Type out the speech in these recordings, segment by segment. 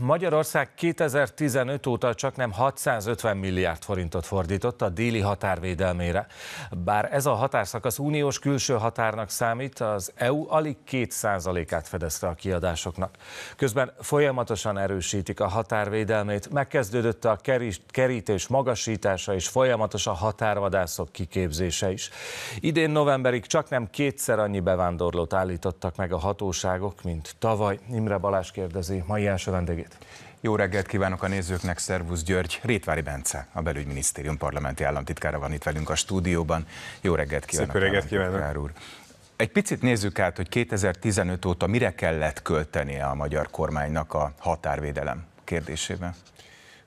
Magyarország 2015 óta csak nem 650 milliárd forintot fordított a déli határvédelmére. Bár ez a határszakasz uniós külső határnak számít, az EU alig 2%-át fedezte a kiadásoknak. Közben folyamatosan erősítik a határvédelmét, megkezdődött a kerítés magasítása és folyamatos a határvadászok kiképzése is. Idén novemberig csak nem kétszer annyi bevándorlót állítottak meg a hatóságok, mint tavaly. Imre Balázs kérdezi mai első vendég hétvégét. Jó reggelt kívánok a nézőknek, szervusz György. Rétvári Bence, a belügyminisztérium parlamenti államtitkára van itt velünk a stúdióban. Jó reggelt kívánok. Szép reggelt kívánok. Úr. Egy picit nézzük át, hogy 2015 óta mire kellett költenie a magyar kormánynak a határvédelem kérdésében.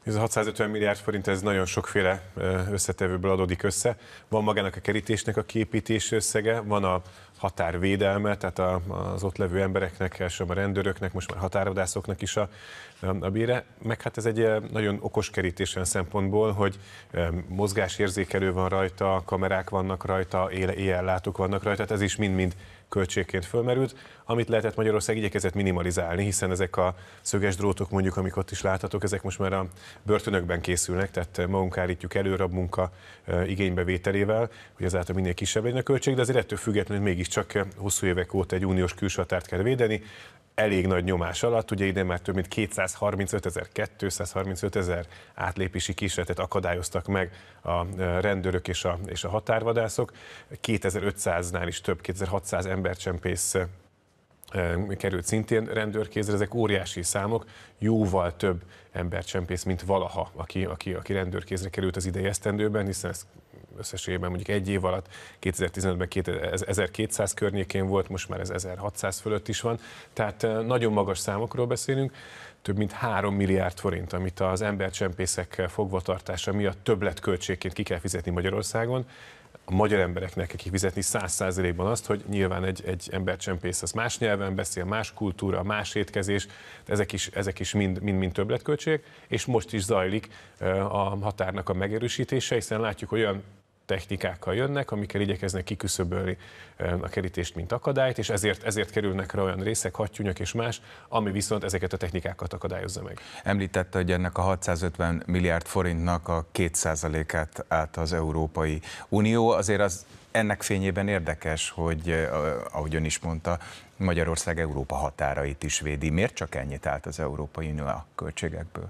Ez a 650 milliárd forint, ez nagyon sokféle összetevőből adódik össze. Van magának a kerítésnek a kiépítés összege, van a határvédelme, tehát az ott levő embereknek, elsősorban a rendőröknek, most már határvadászoknak is a, a bére, meg hát ez egy eh, nagyon okos kerítés olyan szempontból, hogy eh, mozgásérzékelő van rajta, kamerák vannak rajta, látok vannak rajta, tehát ez is mind-mind költségként fölmerült, amit lehetett Magyarország igyekezett minimalizálni, hiszen ezek a szöges drótok mondjuk, amik ott is láthatók, ezek most már a börtönökben készülnek, tehát eh, magunk állítjuk előre a munka igénybevételével, hogy ezáltal minél kisebb legyen a költség, de azért ettől függetlenül mégis mégiscsak eh, hosszú évek óta egy uniós külső határt kell védeni, elég nagy nyomás alatt, ugye ide már több mint 235 ezer, 235 ezer átlépési kísérletet akadályoztak meg a eh, rendőrök és a, és a határvadászok, 2500-nál is több, 2600 embercsempész eh, került szintén rendőrkézre, ezek óriási számok, jóval több embercsempész, mint valaha, aki, aki, aki rendőrkézre került az idei esztendőben, hiszen ez összességében mondjuk egy év alatt 2015-ben 1200 környékén volt, most már ez 1600 fölött is van, tehát nagyon magas számokról beszélünk, több mint 3 milliárd forint, amit az embercsempészek fogvatartása miatt többletköltségként ki kell fizetni Magyarországon a magyar embereknek kell kifizetni száz százalékban azt, hogy nyilván egy, egy csempész az más nyelven beszél, más kultúra, más étkezés, ezek is, ezek is mind, mind, mind többletköltségek, és most is zajlik a határnak a megerősítése, hiszen látjuk olyan technikákkal jönnek, amikkel igyekeznek kiküszöbölni a kerítést, mint akadályt, és ezért, ezért kerülnek rá olyan részek, hattyúnyok és más, ami viszont ezeket a technikákat akadályozza meg. Említette, hogy ennek a 650 milliárd forintnak a 2%-át állt az Európai Unió. Azért az ennek fényében érdekes, hogy ahogy ön is mondta, Magyarország Európa határait is védi. Miért csak ennyit állt az Európai Unió a költségekből?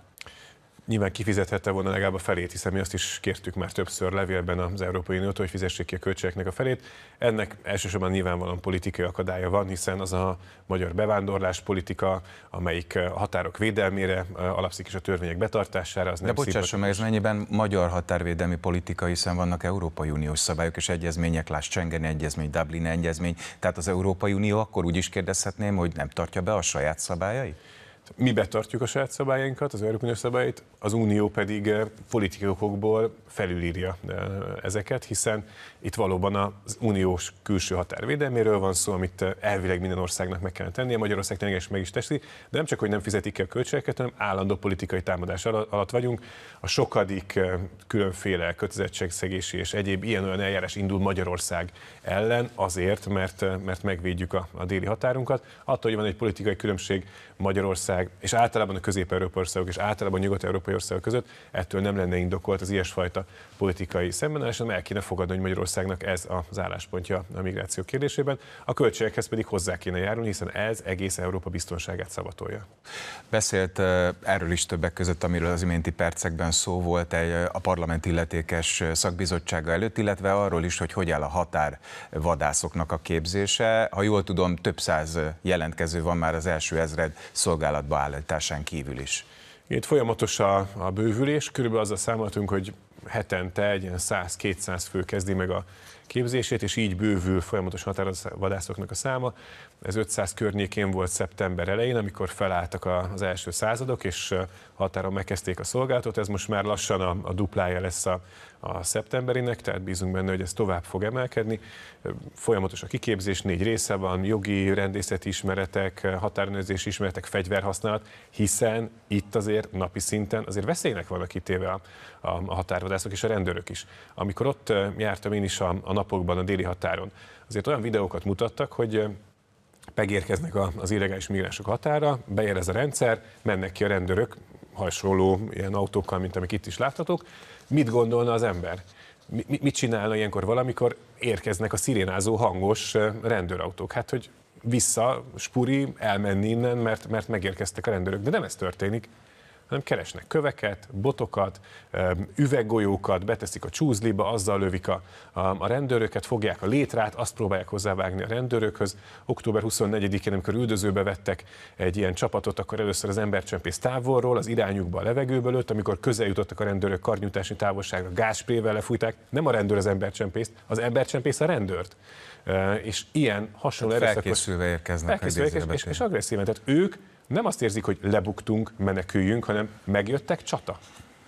nyilván kifizethette volna legalább a felét, hiszen mi azt is kértük már többször levélben az Európai Uniótól, hogy fizessék ki a költségeknek a felét. Ennek elsősorban nyilvánvalóan politikai akadálya van, hiszen az a magyar bevándorlás politika, amelyik a határok védelmére alapszik és a törvények betartására, az nem De bocsásson meg, ez mennyiben magyar határvédelmi politika, hiszen vannak Európai Uniós szabályok és egyezmények, láss Schengen egyezmény, Dublin egyezmény, tehát az Európai Unió akkor úgy is kérdezhetném, hogy nem tartja be a saját szabályait? mi betartjuk a saját szabályainkat, az Európai Unió szabályait, az Unió pedig eh, politikai okokból felülírja eh, ezeket, hiszen itt valóban az uniós külső határvédelméről van szó, amit eh, elvileg minden országnak meg kell tennie, Magyarország tényleg meg is teszi, de nem csak, hogy nem fizetik ki a költségeket, hanem állandó politikai támadás alatt vagyunk. A sokadik különféle kötelezettségszegési és egyéb ilyen-olyan eljárás indul Magyarország ellen azért, mert, mert megvédjük a, a déli határunkat. Attól, hogy van egy politikai különbség Magyarország Magyarország és általában a közép-európai országok és általában a nyugat-európai országok között, ettől nem lenne indokolt az ilyesfajta politikai szembenállás, hanem el kéne fogadni, hogy Magyarországnak ez az álláspontja a migráció kérdésében, a költségekhez pedig hozzá kéne járulni, hiszen ez egész Európa biztonságát szavatolja. Beszélt eh, erről is többek között, amiről az iménti percekben szó volt egy, eh, a parlament illetékes eh, szakbizottsága előtt, illetve arról is, hogy hogy áll a határ vadászoknak a képzése. Ha jól tudom, több száz jelentkező van már az első ezred szolgálat kapcsolatba állításán kívül is. Itt folyamatos a, a bővülés, körülbelül az a számolatunk, hogy hetente egy ilyen 100-200 fő kezdi meg a képzését, és így bővül folyamatosan vadászoknak a száma. Ez 500 környékén volt szeptember elején, amikor felálltak az első századok, és határon megkezdték a szolgálatot. Ez most már lassan a, a duplája lesz a, a szeptemberinek, tehát bízunk benne, hogy ez tovább fog emelkedni. Folyamatos a kiképzés, négy része van, jogi, rendészeti ismeretek, határnőzési ismeretek, fegyverhasználat, hiszen itt azért napi szinten azért veszélynek vannak kitéve a, a, a határ rendszervadászok és a rendőrök is. Amikor ott jártam én is a, a napokban a déli határon, azért olyan videókat mutattak, hogy megérkeznek az illegális migránsok határa, beér ez a rendszer, mennek ki a rendőrök, hasonló ilyen autókkal, mint amik itt is láthatók. Mit gondolna az ember? Mi, mit csinálna ilyenkor valamikor érkeznek a szirénázó hangos rendőrautók? Hát, hogy vissza, spuri, elmenni innen, mert, mert megérkeztek a rendőrök. De nem ez történik hanem keresnek köveket, botokat, üveggolyókat, beteszik a csúzliba, azzal lövik a, a, a rendőröket, fogják a létrát, azt próbálják hozzávágni a rendőrökhöz. Október 24-én, amikor üldözőbe vettek egy ilyen csapatot, akkor először az embercsempész távolról, az irányukba a levegőből lőtt, amikor közel jutottak a rendőrök karnyújtási távolságra, gázsprével lefújták. Nem a rendőr az embercsempészt, az embercsempész a rendőrt. És ilyen hasonló erőszakos... Felkészülve érkeznek. Felkészülve érkeznek, és, és agresszíven. Tehát ők nem azt érzik, hogy lebuktunk, meneküljünk, hanem megjöttek csata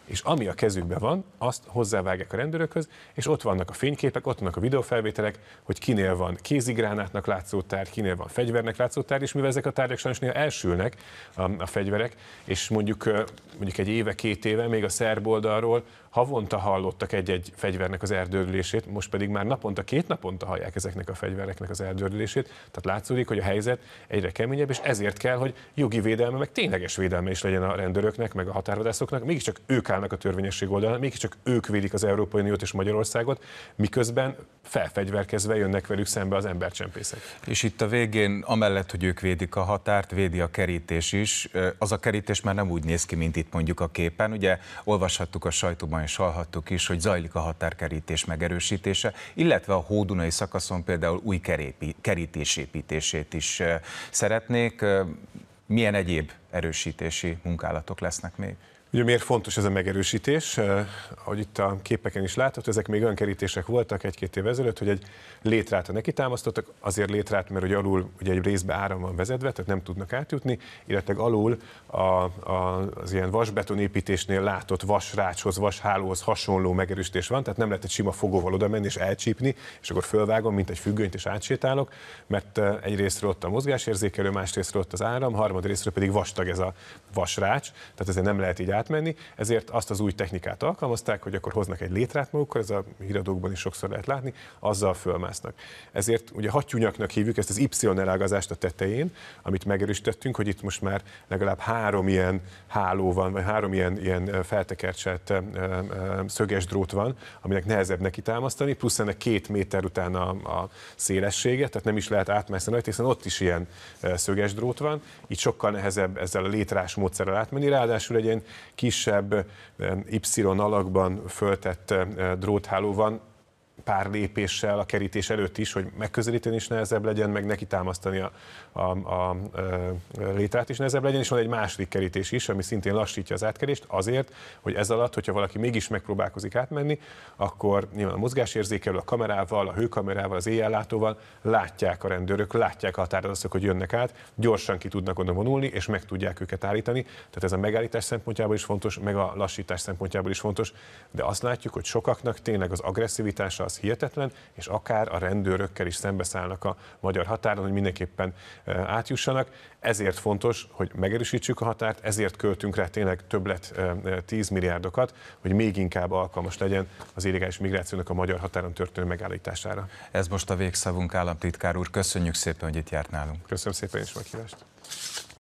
és ami a kezükben van, azt hozzávágják a rendőrökhöz, és ott vannak a fényképek, ott vannak a videófelvételek, hogy kinél van kézigránátnak látszó tárgy, kinél van fegyvernek látszó tárgy, és mivel ezek a tárgyak sajnos néha elsülnek a, a fegyverek, és mondjuk, mondjuk egy éve, két éve még a szerb oldalról havonta hallottak egy-egy fegyvernek az erdődülését, most pedig már naponta, két naponta hallják ezeknek a fegyvereknek az erdődülését, tehát látszódik, hogy a helyzet egyre keményebb, és ezért kell, hogy jogi védelme, meg tényleges védelme is legyen a rendőröknek, meg a határvadászoknak, mégiscsak ők állnak a törvényesség oldalán, mégiscsak ők védik az Európai Uniót és Magyarországot, miközben felfegyverkezve jönnek velük szembe az embercsempészek. És itt a végén, amellett, hogy ők védik a határt, védi a kerítés is. Az a kerítés már nem úgy néz ki, mint itt mondjuk a képen. Ugye olvashattuk a sajtóban és hallhattuk is, hogy zajlik a határkerítés megerősítése, illetve a hódunai szakaszon például új kerépi, kerítésépítését is szeretnék. Milyen egyéb erősítési munkálatok lesznek még? Ugye miért fontos ez a megerősítés? Ahogy itt a képeken is látott, ezek még olyan kerítések voltak egy-két év ezelőtt, hogy egy létrát a neki támasztottak, azért létrát, mert hogy alul ugye egy részbe áram van vezetve, tehát nem tudnak átjutni, illetve alul a, a, az ilyen vasbeton építésnél látott vasrácshoz, vashálóhoz hasonló megerősítés van, tehát nem lehet egy sima fogóval oda menni és elcsípni, és akkor fölvágom, mint egy függönyt, és átsétálok, mert egyrészt ott a mozgásérzékelő, másrészt ott az áram, harmadrészt pedig vastag ez a vasrács, tehát ezért nem lehet így átmenni, ezért azt az új technikát alkalmazták, hogy akkor hoznak egy létrát magukkal, ez a híradókban is sokszor lehet látni, azzal fölmásznak. Ezért ugye hattyúnyaknak hívjuk ezt az Y-elágazást a tetején, amit megerősítettünk, hogy itt most már legalább három ilyen háló van, vagy három ilyen, ilyen feltekercselt szöges drót van, aminek nehezebb neki támasztani, plusz ennek két méter után a, a szélessége, tehát nem is lehet átmászni rajta, hiszen ott is ilyen szöges drót van, így sokkal nehezebb ezzel a létrás módszerrel átmenni, ráadásul egy ilyen kisebb eh, Y alakban föltett eh, drótháló pár lépéssel a kerítés előtt is, hogy megközelíteni is nehezebb legyen, meg neki támasztani a, a, a, a létrát is nehezebb legyen, és van egy második kerítés is, ami szintén lassítja az átkerést azért, hogy ez alatt, hogyha valaki mégis megpróbálkozik átmenni, akkor nyilván a mozgásérzékelő, a kamerával, a hőkamerával, az éjjellátóval látják a rendőrök, látják a határozatok, hogy jönnek át, gyorsan ki tudnak onnan vonulni, és meg tudják őket állítani. Tehát ez a megállítás szempontjából is fontos, meg a lassítás szempontjából is fontos, de azt látjuk, hogy sokaknak tényleg az agresszivitása, az hihetetlen, és akár a rendőrökkel is szembeszállnak a magyar határon, hogy mindenképpen e, átjussanak. Ezért fontos, hogy megerősítsük a határt, ezért költünk rá tényleg többlet 10 e, e, milliárdokat, hogy még inkább alkalmas legyen az illegális migrációnak a magyar határon történő megállítására. Ez most a végszavunk, államtitkár úr. Köszönjük szépen, hogy itt járt nálunk. Köszönöm szépen is meghívást.